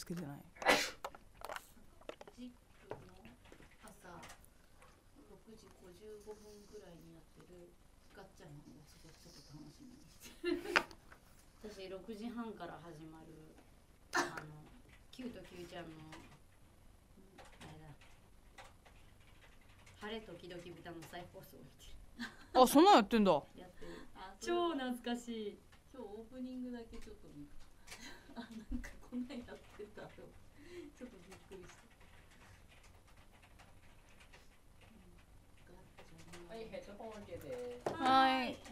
好きじうない。私6時半から始まるあの「Q と Q ちゃんの」晴れ時々豚の再放送」あそんなんやってんだやってる超懐かしい今日オープニングだけちょっと見たあなんかこんなやってたとちょっとびっくりした。はい、ヘッドホン受けて。はい。ものす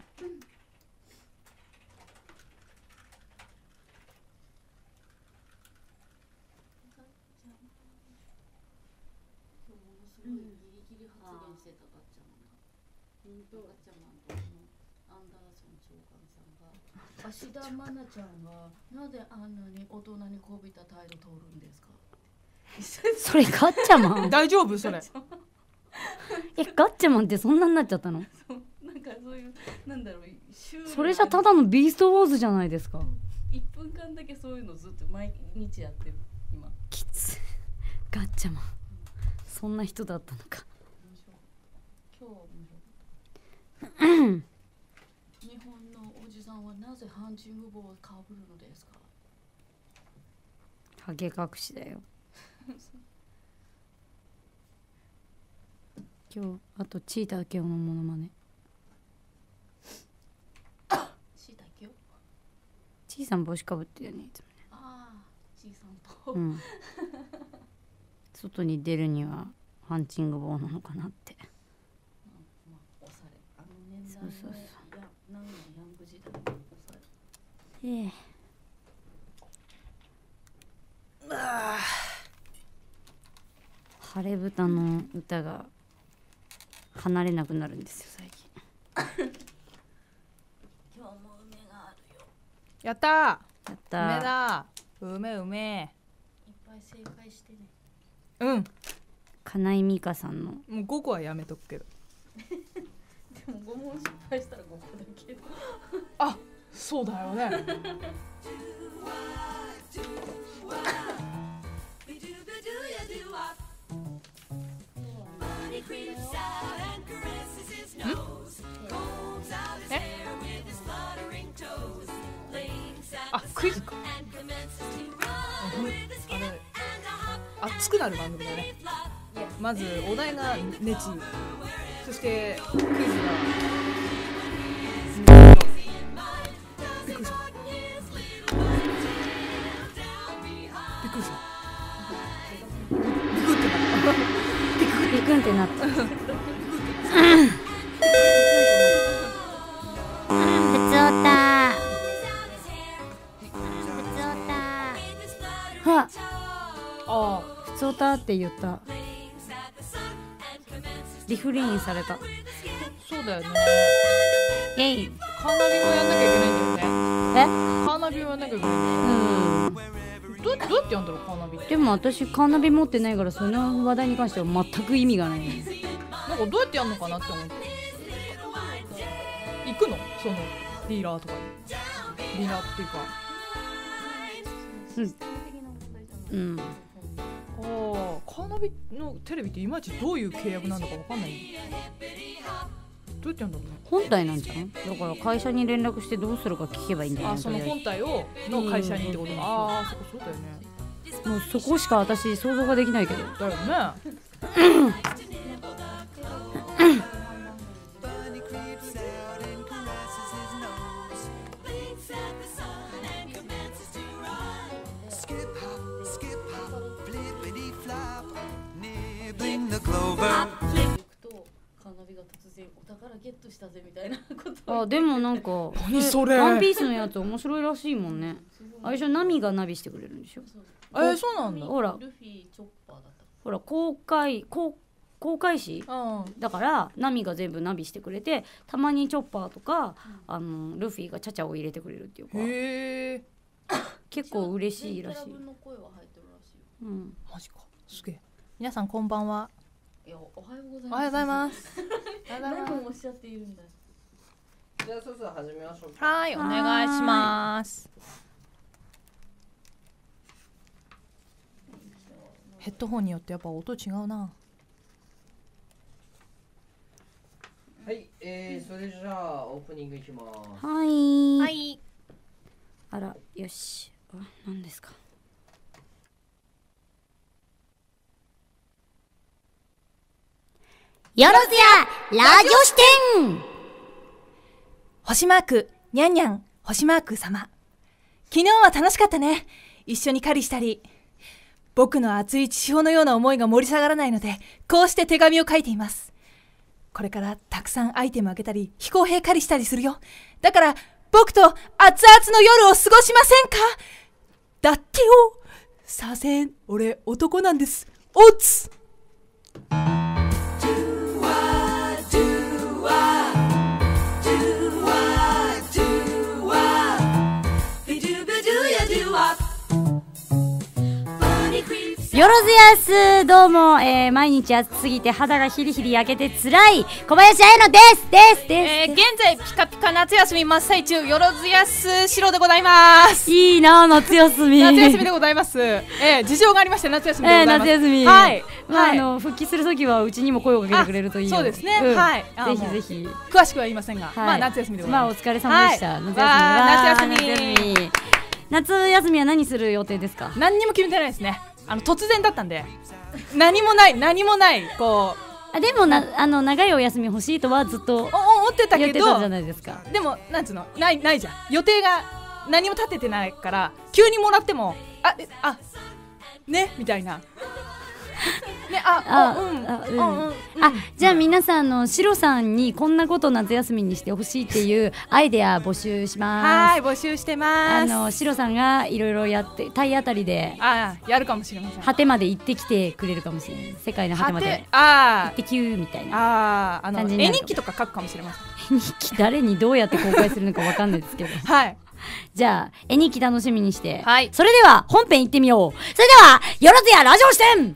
ごいギリギリ発言してたガッチャマンが。ガッチャマンと。芦田愛菜ちゃんはなぜあんなに大人にこびた態度通るんですか それガッチャマン大丈夫それ えガッチャマンってそんなになっちゃったのなんかそういうなんだろうそれじゃただのビーストウォーズじゃないですか1分間だけそういうのずっと毎日やってる今きつガッチャマンそんな人だったのか今日は面白 ぜハンチング帽をかぶるのですかハゲ隠しだよ 今日あとチーターケオのモノマネチーターケオチーさん帽子かぶってるよねいつもねああチーさんと、うん、外に出るにはハンチング帽なのかなって、まあまあ、おしれあの年代のそうそうそうええ晴れ豚の歌が離れなくなるんですよ最近今日も梅があるよやったやった梅だ梅梅いっぱい正解してねうん金井美香さんのもう5個はやめとくけど でも5問失敗したら5個だけどあそうだよねあクイズか熱くなる番組だねまずお題が熱そしてクイズがくんってなったうん、普通おた普通おたはあ普通たって言ったリフレインされたそうだよねイェカーナビもやんなきゃいけないんだよねえカーナビもやんなきゃいけないうんどうやって呼んだろうカーナビでも私カーナビ持ってないからその話題に関しては全く意味がないなんかどうやってやんのかなって思って行くのそのディーラーとかにディーラーっていうかうん、うん、ああカーナビのテレビっていまいちどういう契約なのか分かんないどうやってやんだろう本体なんじゃんだから会社に連絡してどうするか聞けばいいんだよあその本体をの会社にってことか、ああそこそうだよねもうそこしか私想像ができないけどだよね 私お宝ゲットしたぜみたいなことあでもなんか 何それワンピースのやつ面白いらしいもんねあれじゃナミがナビしてくれるんでしょえそうなんだほらほら公開公公開誌、うん、だからナミが全部ナビしてくれてたまにチョッパーとか、うん、あのルフィがチャチャを入れてくれるっていうかへえ 結構嬉しいらしい。うん、マジかすげえ皆さんこんばんはいやおはようございます。おはようございます。何もおっしゃっているんだ。じゃあそろそろ始めましょうか。はいお願いします。ヘッドホンによってやっぱ音違うな。はい、えー、それじゃあオープニングいきます。はい。はい。あら、よし。あ、んですか。よろずやラジオ視点星マーク、にゃんにゃん、星マーク様。昨日は楽しかったね。一緒に狩りしたり。僕の熱い血潮のような思いが盛り下がらないので、こうして手紙を書いています。これからたくさんアイテムあげたり、飛行兵狩りしたりするよ。だから、僕と熱々の夜を過ごしませんかだってよ。させん、俺男なんです。おつよろずやすどうも、えー、毎日暑すぎて肌がヒリヒリ焼けて辛い小林彩乃ですですですえー、現在ピカピカ夏休み真っ最中よろずやすしろでございますいいな夏休み夏休みでございます、えー、事情がありまして夏休みでございます、えー、夏休みはい、まあ、はい、あの復帰するときはうちにも声をかけてくれるといいそうですね、うん、はいぜひぜひ詳しくは言いませんが、はい、まあ夏休みでまあお疲れ様でした、はい、夏休み夏休み夏休みは何する予定ですか何にも決めてないですねあの突然だったんで何もない何もないこうあでもなあの長いお休み欲しいとはずっと思ってたけどでもなんつうのないないじゃん予定が何も立ててないから急にもらってもああねみたいな ね、あ、あ、うん、あ、うん、うんうん、あ、じゃあ皆さんのシロさんにこんなこと夏休みにしてほしいっていうアイデア募集します。はい、募集してます。あのシロさんがいろいろやって体当たりで、あ、やるかもしれません。果てまで行ってきてくれるかもしれない。世界の果てまで。あ、行ってきゅうみたいな。あ、あの絵日記とか書くかもしれません。絵日記誰にどうやって公開するのかわかんないですけど。はい。じゃあ、絵日記楽しみにして。はい。それでは、本編行ってみよう。それでは、よろずやラジオ視点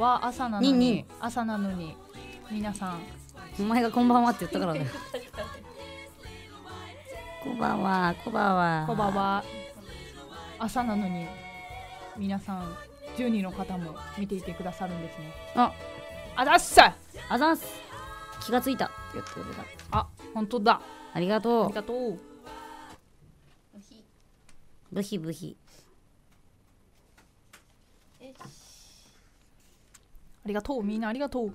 は朝なのに朝なのに皆さんお前がこんばんはって言ったからねこんばんはこんばんはこんばんは朝なのに皆さん10人の方も見ていてくださるんですねああざっすあざっす気がついたって言ってくれたあ本当だありがとうありがとうブヒブヒありがとうみんなありがとう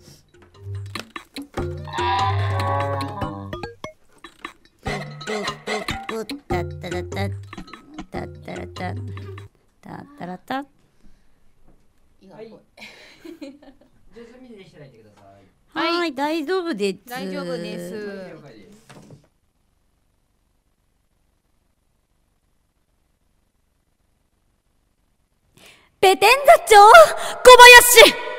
はい、大丈夫です。大丈夫です。ペテン座長小林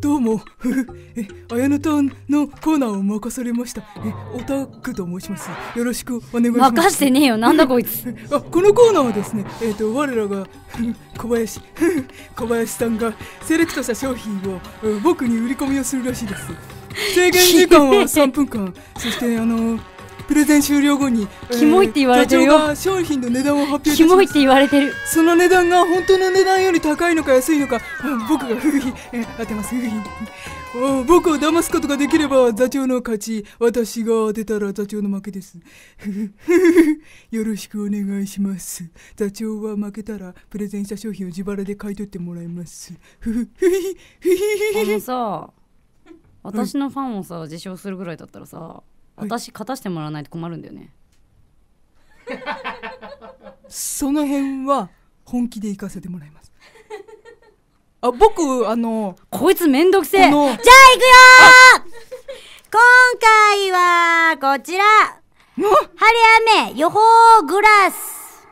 どうも、え、綾乃たんのコーナーを任されました。え、オタクと申します。よろしくお願いします。任してねえよ、なんだこいつ。あ、このコーナーはですね、えっ、ー、と、我らが、小林、小林さんがセレクトした商品を僕に売り込みをするらしいです。制限時間は3分間。そして、あのプレゼン終了後にキモいって言われてるよ、えー、が商品の値段を発表キモいって言われてるその値段が本当の値段より高いのか安いのか、僕がふふひ当てますふふひ僕を騙すことができれば座長の勝ち私が当てたら座長の負けです よろしくお願いします座長は負けたらプレゼンした商品を自腹で買い取ってもらいますふふふふふふふふふふ私のファンをさ、自称するぐらいだったらさ私勝たしてもらわないと困るんだよねその辺は本気で行かせてもらいますあ僕あのこいつめんどくせえじゃあ行くよ今回はこちら晴れ雨予報グラス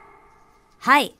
はい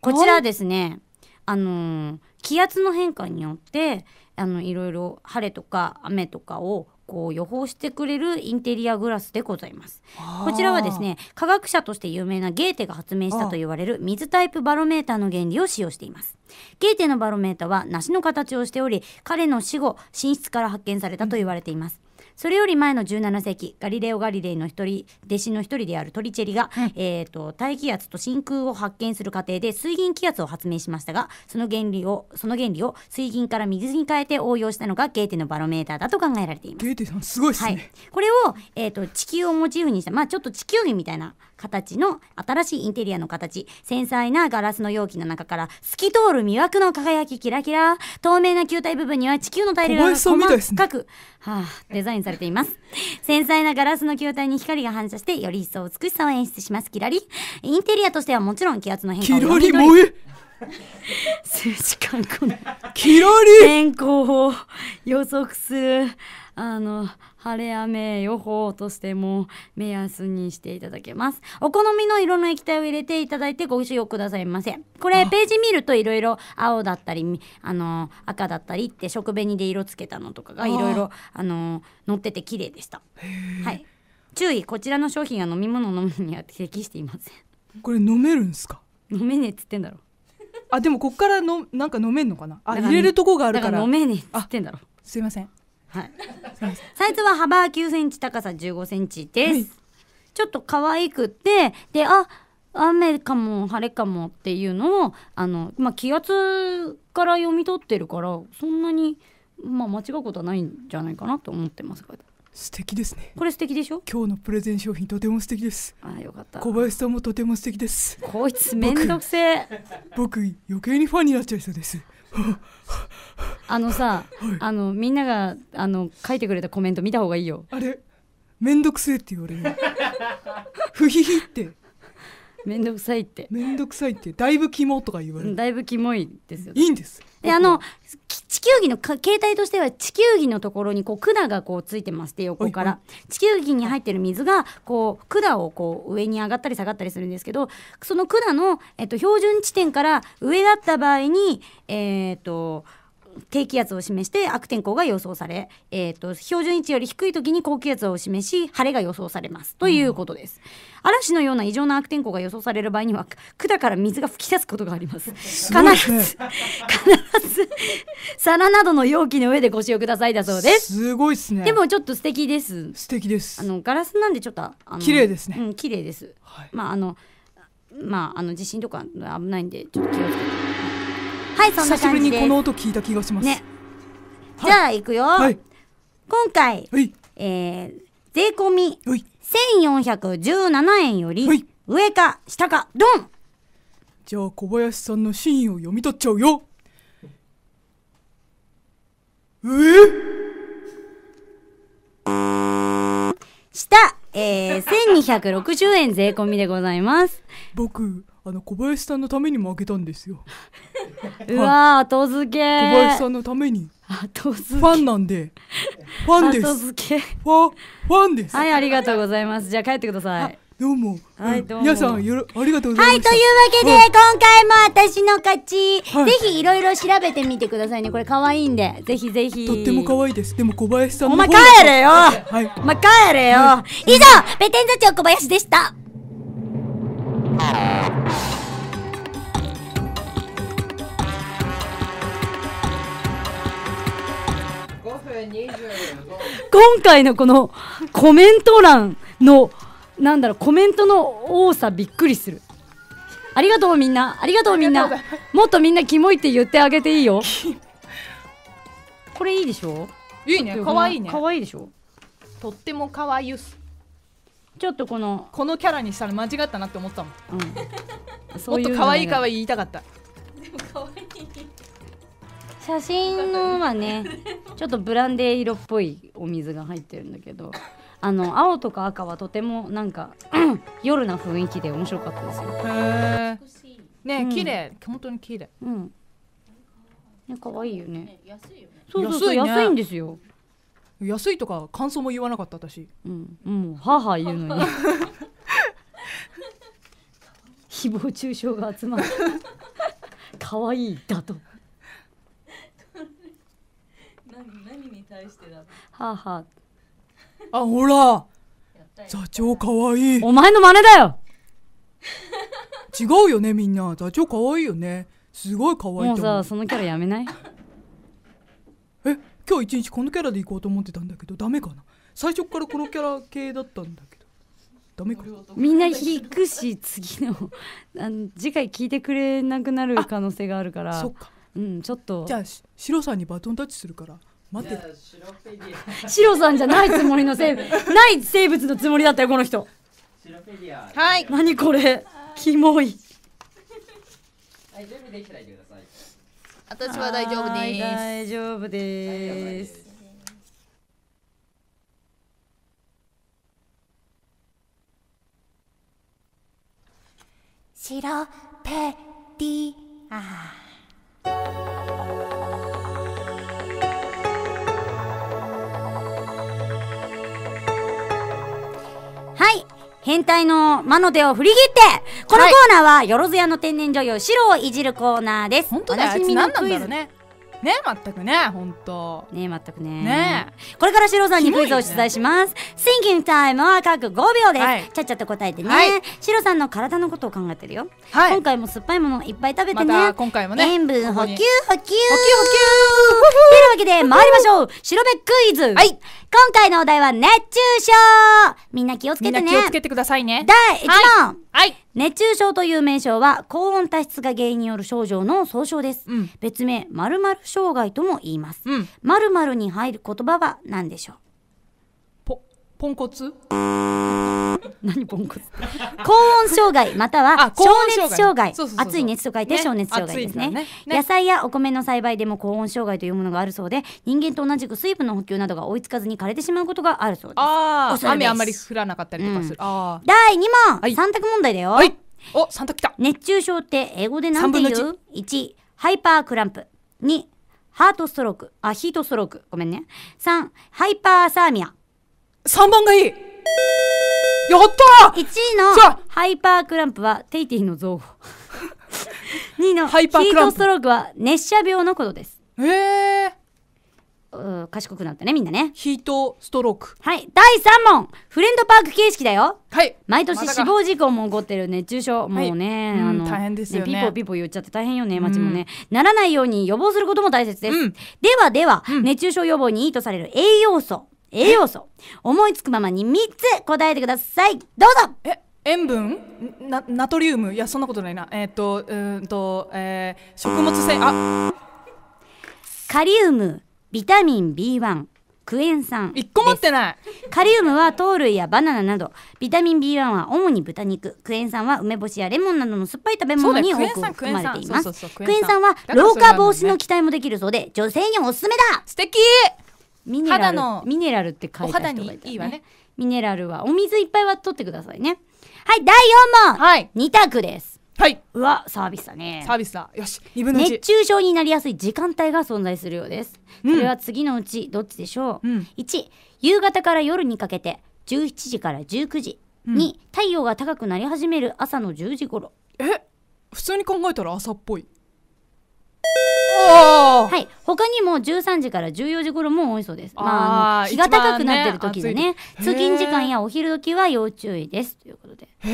こちらですねあのー、気圧の変化によってあのいろいろ晴れとか雨とかをこう予報してくれるインテリアグラスでございますこちらはですね科学者として有名なゲーテが発明したと言われる水タイプバロメーターの原理を使用していますゲーテのバロメーターは梨の形をしており彼の死後寝室から発見されたと言われています、それより前の17世紀ガリレオ・ガリレイの一人弟子の一人であるトリチェリが、はい、えーと、大気圧と真空を発見する過程で水銀気圧を発明しましたがその原理をその原理を水銀から水に変えて応用したのがゲーテのバロメーターだと考えられています。ゲーテさんすごい、ね、はい、これを、えーと地球をモチーフにした、まあ、ちょっと地球儀みたいな形の新しいインテリアの形繊細なガラスの容器の中から透き通る魅惑の輝きキラキラ透明な球体部分には地球の大量が細かく、ねはあ、デザインされています繊細なガラスの球体に光が反射してより一層美しさを演出しますキラリインテリアとしてはもちろん気圧の変化をキラリ萌え数時間後のキラリ天候を予測するあの晴れ雨予報としても目安にしていただけますお好みの色の液体を入れていただいてご使用くださいませこれページ見るといろいろ青だったりあの赤だったりって食紅で色つけたのとかがいろいろあの載ってて綺麗でしたはい注意こちらの商品は飲み物を飲むには適していませんこれ飲めるんすか飲めねえっつってんだろあでもこっからのなんか飲めんのかなあ入れるとこがあるから飲めねえってんだろすいませんはいサイズは幅9センチ高さ15センチです、はい、ちょっと可愛くてであ雨かも晴れかもっていうのをあの、まあ、気圧から読み取ってるからそんなに、まあ、間違うことはないんじゃないかなと思ってますけど。素敵ですねこれ素敵でしょ今日のプレゼン商品とても素敵ですあよかった小林さんもとても素敵ですこいつめんどくせえ僕余計にファンになっちゃいそうですあのさ、はい、あのみんながあの書いてくれたコメント見た方がいいよあれめんどくせえって言われるふひひってめんどくさいってめんどくさいってだいぶキモとか言われるだいぶキモいですよ、ね、いいんですいやあの地球儀の形態としては地球儀のところにこう管がこうついてまして横から地球儀に入ってる水がこう管をこう上に上がったり下がったりするんですけどその管の、えっと、標準地点から上だった場合にえっと低気圧を示して悪天候が予想され、えーと、標準位置より低い時に高気圧を示し晴れが予想されますということです、うん、嵐のような異常な悪天候が予想される場合には管から水が噴き出すことがあります、ね、必ず必ず皿などの容器の上でご使用くださいだそうですすごいっすねでもちょっと素敵です素敵ですあのガラスなんでちょっと綺麗ですねうん綺麗です、はい、まああのまああの地震とか危ないんでちょっと気をつけて久いそんな感じでこの音聞いた気がします、ね、じゃあいくよ、はい、今回、はい、えー、税込み1417円より、上か下かドンじゃあ小林さんの真意を読み取っちゃうよえー、下、えー、1260円税込みでございます僕あの小林さんのために負けたんですよ うわ後付け小林さんのために後付けファンなんでファンです後付けファファンですはいありがとうございますじゃあ帰ってくださいどうも。はい、どうも。皆さん、よろ、ありがとうございましはい、というわけで、今回も私の勝ち。はい、ぜひ、いろいろ調べてみてくださいね。これ、可愛いんで。ぜひぜひ。とっても可愛いです。でも、小林さんのお前帰れよはい。お前帰れよ、はい、以上、ペテン座長小林でした。今回のこのコメント欄のなんだろうコメントの多さびっくりするありがとうみんなありがとうみんなもっとみんなキモいって言ってあげていいよこれいいでしょいいねかわいいねかわいいでしょとってもかわいですちょっとこのこのキャラにしたら間違ったなって思ったもん、うん、もっとかわいいかわいい言いたかったでもかわいい写真のはねちょっとブランデー色っぽいお水が入ってるんだけどあの青とか赤はとてもなんか 夜な雰囲気で面白かったですよ。へね綺麗、うん、本当に綺麗。うん。ね可愛いよね。安いよね。そうそう安いんですよ。安いとか感想も言わなかった私。うん、うん、母言うのに。誹謗中傷が集まる。可愛いだと。対してだはあ、はあ、あほら座長かわいいお前の真似だよ違うよねみんな座長かわいいよねすごい可愛いもうさそのキャラやめないえ今日一日このキャラで行こうと思ってたんだけどダメかな最初からこのキャラ系だったんだけどダメかみんな引くし次のあの次回聞いてくれなくなる可能性があるからそっかうんちょっとじゃあシロさんにバトンタッチするから待ってシロさんじゃないつもりの生物 ない生物のつもりだったよこの人はい何これキモいはい準備できたら言てください私は大丈夫です大丈夫です白ペディア変態の魔の手を振り切ってこのコーナーは、よろずやの天然女優シロをいじるコーナーです。本当だよ、あいつ何なんだろうね。ね全くね本当ね全くねねこれからシロさんにクイズを出題します、シンキングタイムは各5秒です、はい、ちゃっちゃと答えてね、はい、シロさんの体のことを考えてるよ、はい、今回も酸っぱいものいっぱい食べてね、ま、今回もね塩分補給補給補給補給というわけで参りましょう白目クイズ、はい、今回のお題は熱中症みんな気をつけてね気をつけてくださいね第1問はい熱中症という名称は高温多湿が原因による症状の総称です、うん、別名〇〇障害とも言います〇〇、うん、に入る言葉は何でしょうポポンコツ 何ポンコツ高温障害または高熱障害暑い熱と書いて消熱障害ですね、ねね、野菜やお米の栽培でも高温障害というものがあるそうで人間と同じく水分の補給などが追いつかずに枯れてしまうことがあるそうです雨あんまり降らなかったりとかする、うん、第2問、はい、3択問題だよ、はい、お3択きた熱中症って英語で何て言う 1, 1ハイパークランプ2ハートストロークあヒートストロークごめんね3ハイパーサーミア3番がいいやったー !1 位のハイパークランプはテイティの造語2 位のヒートストロークは熱射病のことですへえー、賢くなったねみんなねヒートストロークはい第3問フレンドパーク形式だよはい毎年死亡事故も起こってる熱中症、もうね、あの、大変ですよね、ピポピポ言っちゃって大変よね街もね、ならないように予防することも大切です、ではでは、熱中症予防にいいとされる栄養素栄養素思いつくままに3つ答えてくださいどうぞえ塩分なナトリウムいやそんなことないなえっ、とうんと、えー、食物繊維あカリウムビタミン B1 クエン酸1個持ってないカリウムは糖類やバナナなどビタミン B1 は主に豚肉クエン酸は梅干しやレモンなどの酸っぱい食べ物に多く含まれていますクエン酸は老化防止の期待もできるそうで女性におすすめだ素敵ミネラルミネラルって書いてあるいいいわねミネラルはお水いっぱいは取ってくださいねはい第4問、はい、2択ですはいうわサービスだねサービスだよし2分の1熱中症になりやすい時間帯が存在するようです、うん、それは次のうちどっちでしょう、うん、1夕方から夜にかけて17時から19時、うん、2太陽が高くなり始める朝の10時頃え普通に考えたら朝っぽいはい、他にも13時から14時頃も多いそうです。あまあ、あ日が高くなってる時でね、ね通勤時間やお昼時は要注意ですということで。へ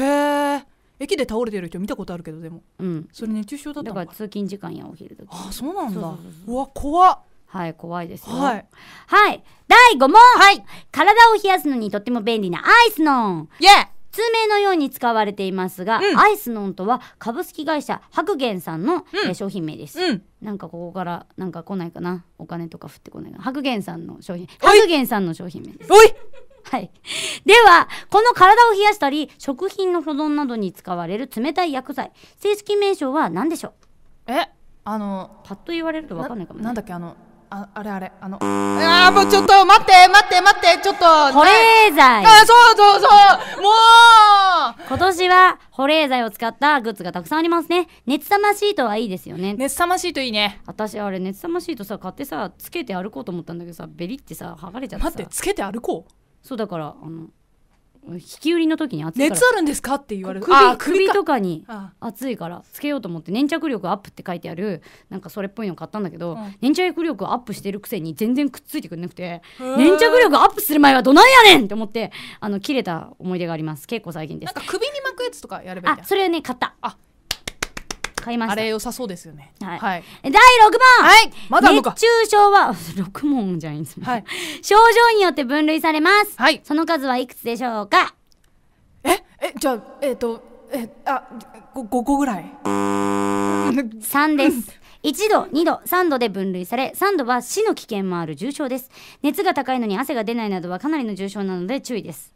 え。駅で倒れてる人見たことあるけどでも、うん、それ熱中症だったのかだから通勤時間やお昼時。あ、そうなんだ。うわ、怖はい、怖いですよ。はい。はい、第5問、はい、体を冷やすのにとっても便利なアイスの。イェー別名のように使われていますが、うんアイスノンとは株式会社白源さんの、うんえ商品名です、うんなんかここからなんか来ないかなお金とか降ってこないかな白源さんの商品はい白源さんの商品名ですおいはい。では、この体を冷やしたり、食品の保存などに使われる冷たい薬剤、正式名称は何でしょうえあのパッと言われると分かんないかも、ね、なんだっけあのああれあれあのあやもうちょっと待って待って待ってちょっと保冷剤あそうそうそうもう今年は保冷剤を使ったグッズがたくさんありますね熱さまシートはいいですよね熱さまシートいいね私あれ熱さまシートさ買ってさつけて歩こうと思ったんだけどさベリってさ剥がれちゃってさ待ってつけて歩こうそうだからあの引き売りの時に熱あるんですかって言われる首とかに熱いからつけようと思って粘着力アップって書いてあるなんかそれっぽいの買ったんだけど、粘着力アップしてるくせに全然くっついてくれなくて粘着力アップする前はどないやねんって思ってあの切れた思い出があります結構最近です首に巻くやつとかやればいいあそれはね買ったあ買いましたあれ良さそうですよねはい、はい、第6問はいまだ熱中症は6 問じゃないんですはい、症状によって分類されますはいその数はいくつでしょうかええじゃあえっ、ー、とえあ5個ぐらい3 です1度、2度、3度で分類され、3度は死の危険もある重症です。熱が高いのに汗が出ないなどはかなりの重症なので注意です。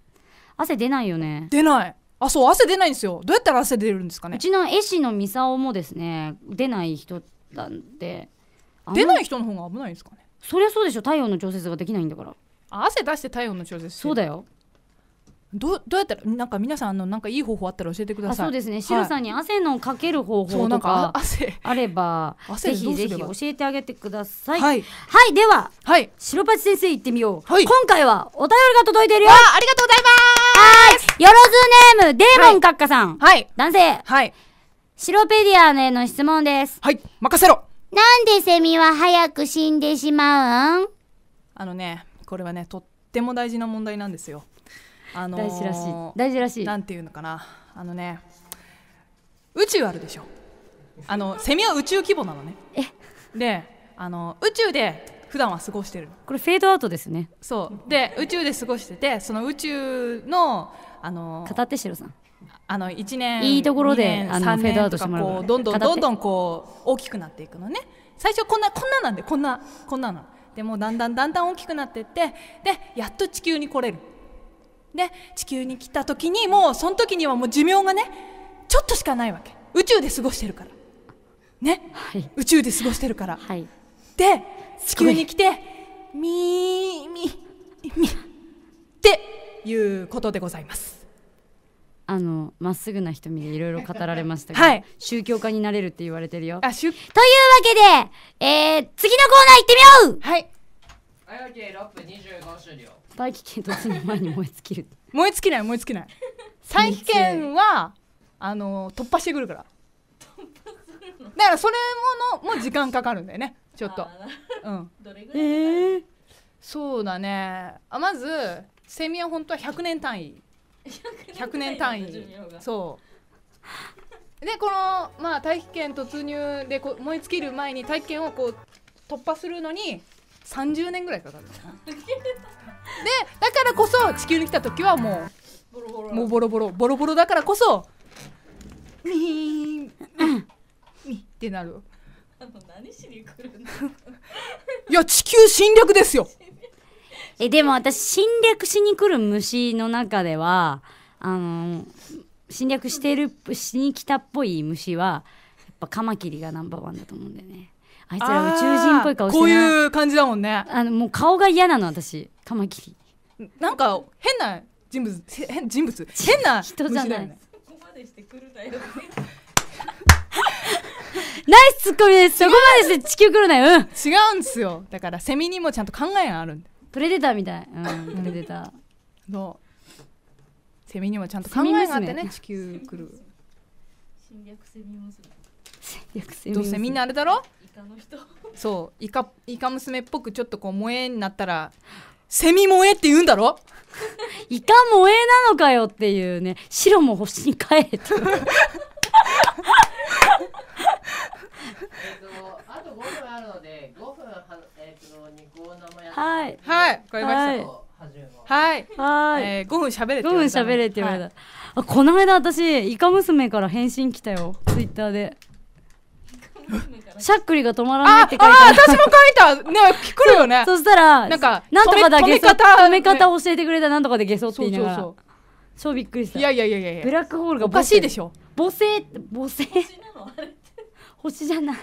汗出ないよね。出ない。あそう汗出ないんですよどうやったら汗出るんですかねうちの絵師のミサオもですね出ない人なんで出ない人の方が危ないんですかねそりゃそうでしょ体温の調節ができないんだから汗出して体温の調節そうだよどうどうやったらなんか皆さんのなんかいい方法あったら教えてください。そうですね。シロさんに汗のかける方法とかあれば、ぜひぜひ教えてあげてください。はい、はい、では、はい、シロパチ先生行ってみよう、はい、今回はお便りが届いてるよ。ありがとうございます。はい。よろずネームデーモン閣下さん、はい、男性、はい、シロペディアへの質問です。はい、任せろ。なんでセミは早く死んでしまうん？あのね、これはね、とっても大事な問題なんですよ。あのー、大事らしい大事らしいなんていうのかなあのね宇宙あるでしょあの セミは宇宙規模なのねえであの宇宙で普段は過ごしてるこれフェードアウトですねそうで宇宙で過ごしててその宇宙のあの片手っさんあの1年いいところであのフェードアウどんどんどんどんこう大きくなっていくのね最初こんなこんななんでこんなこんなのでもだんだんだんだん大きくなってってでやっと地球に来れるね、地球に来た時にもうその時にはもう寿命がねちょっとしかないわけ宇宙で過ごしてるからね、はい、宇宙で過ごしてるから、はい、で地球に来て「みーみみ」っていうことでございますあのまっすぐな瞳でいろいろ語られましたけど、はい、宗教家になれるって言われてるよあしゅというわけで、えー、次のコーナー行ってみようはいはい、OK、6分25終了大気圏突入前に燃え尽きる燃え尽きない燃え尽きない 大気圏はあの突破してくるからだからそれものも時間かかるんだよねちょっとうんえー、そうだねあまずセミは本当は100年単位100年単位そう でこのまあ大気圏突入でこ燃え尽きる前に大気圏をこう突破するのに30年ぐらいかかるんだだからこそ地球に来た時はもうボロボロもうボロボロボロボロだからこそミーンミってなるあの何しに来るのいや地球侵略ですよえでも私侵略しに来る虫の中ではあの侵略してるしに来たっぽい虫はやっぱカマキリがナンバーワンだと思うんだよねあいつら宇宙人っぽい顔してこういう感じだもんねあのもう顔が嫌なの私カマキリなんか変な人物変人物変な人じゃない、そこまでしてくるなよ ナイスツッコミですそこまでして地球来るなよ、うん、違うんですよだからセミにもちゃんと考えがあるプレデターみたい、うん、プレデター そうセミにもちゃんと考えがあってね地球来る侵略セミ娘どうせみんなあれだろあの人そうイカイカ娘っぽくちょっとこう萌えになったらセミ萌えって言うんだろ イカ萌えなのかよっていうね白も星に帰れってあと5分あるので5分は、えー、とニコ生やはいはいわかました、はい。はい。えー、5分喋れって言われた。5れって言われた。はい、あ、この間私、イカ娘から返信来たよ。ツイッターで。イカ娘しゃっくりが止まらないって書いてある。ああ、私も書いた。ね、聞くよね。そしたら、なんか、なんとかだ、ゲソ。止め方教えてくれた、なんとかでゲソって言いながら。そう超びっくりした。いやいやいやいやブラックホールがおかしいでしょ。母性、母性。星じゃない。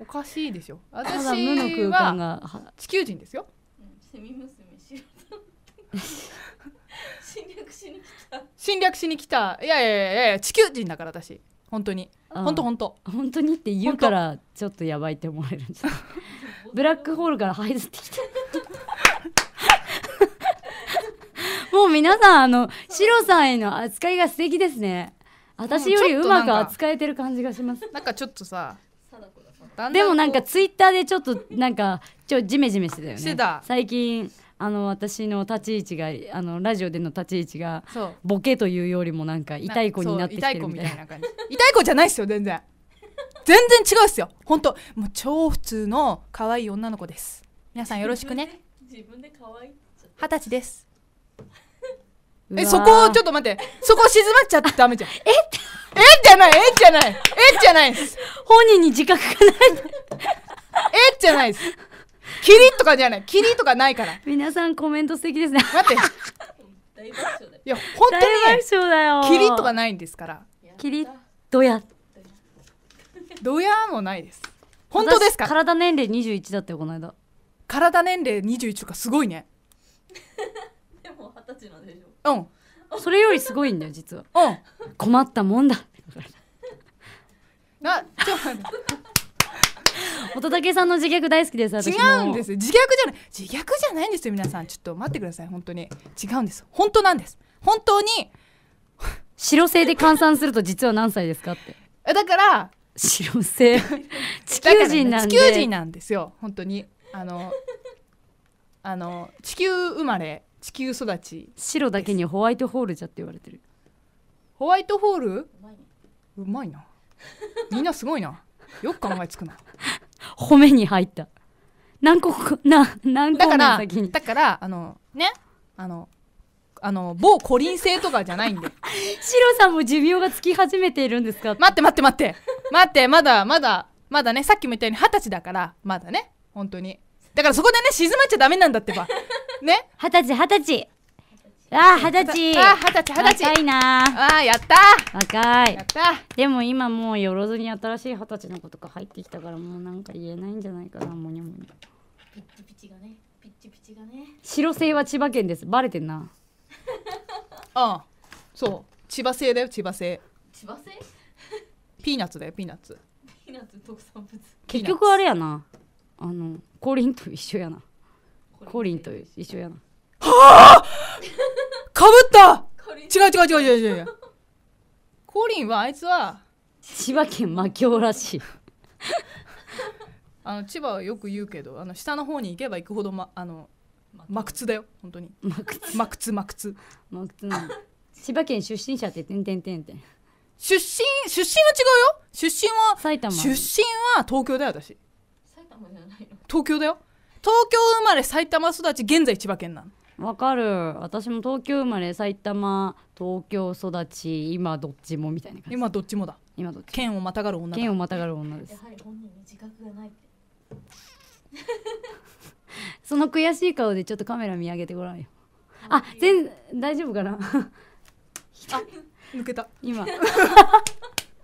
おかしいでしょ。私は無の空間が地球人ですよ。セミ娘し侵略しに来た。侵略しに来た。いやいやいやいや、地球人だから私。本当に本当本当本当にって言うからちょっとやばいって思われるんですブラックホールから這いずってきてもう皆さんあのシロさんへの扱いが素敵ですね私よりうまく扱えてる感じがしますなんかちょっとさでもなんかツイッターでちょっとなんかちょジメジメしてたよね最近あの私の立ち位置があのラジオでの立ち位置がボケというよりもなんか痛い子になってきてるみたいな感じ 痛い子じゃないですよ全然全然違うですよ本当もう超普通の可愛い女の子です皆さんよろしくね自分で可愛い二十歳です えそこちょっと待ってそこ静まっちゃってダメじゃん ええじゃないえじゃないえじゃないです本人に自覚がないえじゃないです キリとかじゃないキリとかないから 皆さんコメント素敵ですね待っていや本当に大爆笑だよキリとかないんですからキリドヤドヤもないです本当ですか体年齢21だったよこの間体年齢21とかすごいね でも二十歳なんでしょうんそれよりすごいんだよ実はうん困ったもんだなちょっと乙武さんの自虐大好きです違うんです自虐じゃない自虐じゃないんですよ皆さんちょっと待ってください本当に違うんです本当なんです本当に白星で換算すると実は何歳ですかってだから白星 地球人なんで、ね、地球人なんですよ本当にあのあの地球生まれ地球育ち白だけにホワイトホールじゃって言われてるホワイトホールうまいなみんなすごいなよく考えつくな褒めに入った何個な何個だから先にだからあのねあのあの某コリン星とかじゃないんで シロさんも寿命がつき始めているんですか待って待って待って待ってまだまだまだねさっきも言ったように二十歳だからまだね本当にだからそこでね静まっちゃダメなんだってばね二十歳二十歳あ二十歳あ二十歳二十歳若いなあやった若いやったでも今もうよろずに新しい二十歳の子とか入ってきたからもうなんか言えないんじゃないかなもにゃもにゃピッチピチがねピッチピチがね白星は千葉県ですバレてんな ああそう千葉星だよ千葉星。千葉星？ピーナッツだよピーナッツピーナッツ特産物結局あれやなあのコリンと一緒やなコリンと一緒やなはあかぶった違う違う違う違う違うコリンはあいつは千葉県魔境らしい あの千葉はよく言うけどあの下の方に行けば行くほど、ま、あの真靴だよ本当に真靴真靴真靴真靴な千葉県出身者っててんてんてんてん出身出身は違うよ出身は埼玉出身は東京だよ私埼玉じゃないの東京だよ東京生まれ埼玉育ち現在千葉県なのわかる私も東京生まれ埼玉東京育ち今どっちもみたいな感じ今どっちもだ今どっち剣をまたがる女剣をまたがる女ですやはり本人に自覚がない その悔しい顔でちょっとカメラ見上げてごらんよあ全大丈夫かな あ抜けた今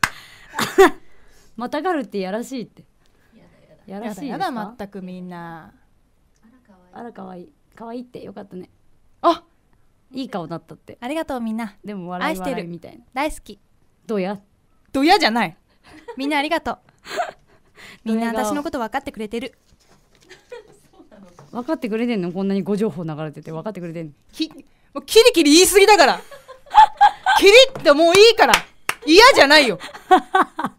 またがるってやらしいってやらしいやだ全くみんなあらかわいい可愛いってよかったねあいい顔だったってありがとうみんなでも笑い笑いみたいな大好きどやどやじゃないみんなありがとう みんな私のこと分かってくれてる分かってくれてんのこんなにご情報流れてて分かってくれてんのきもうキリキリ言いすぎだから キリってもういいから嫌じゃないよ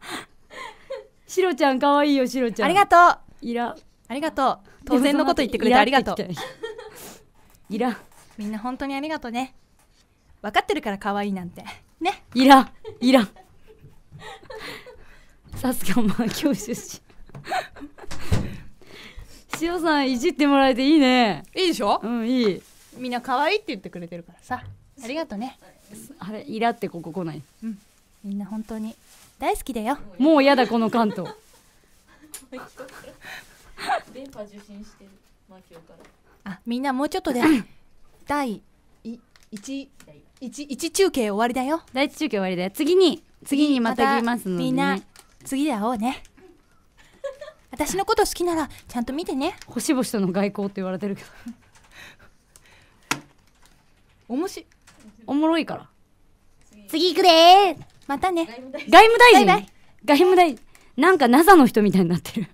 シロちゃん可愛いよシロちゃんありがとういらありがとう当然のこと言ってくれてありがとういらんみんな本当にありがとね分かってるから可愛いなんてねいらんいらんさすがまあ教出身しおさんいじってもらえていいねいいでしょうんいいみんな可愛いって言ってくれてるからさありがとねあれイラってここ来ないうんみんな本当に大好きだよもう嫌だこの関東 電波受信してるマキオからあみんなもうちょっとで第一一一中継終わりだよ第一中継終わりだよ次に次にまた来ますので、ね、みんな次で会おうね私のこと好きならちゃんと見てね星々との外交って言われてるけどおもしおもろいから次行くでまたね外務大臣外務大臣なんか NASA の人みたいになってる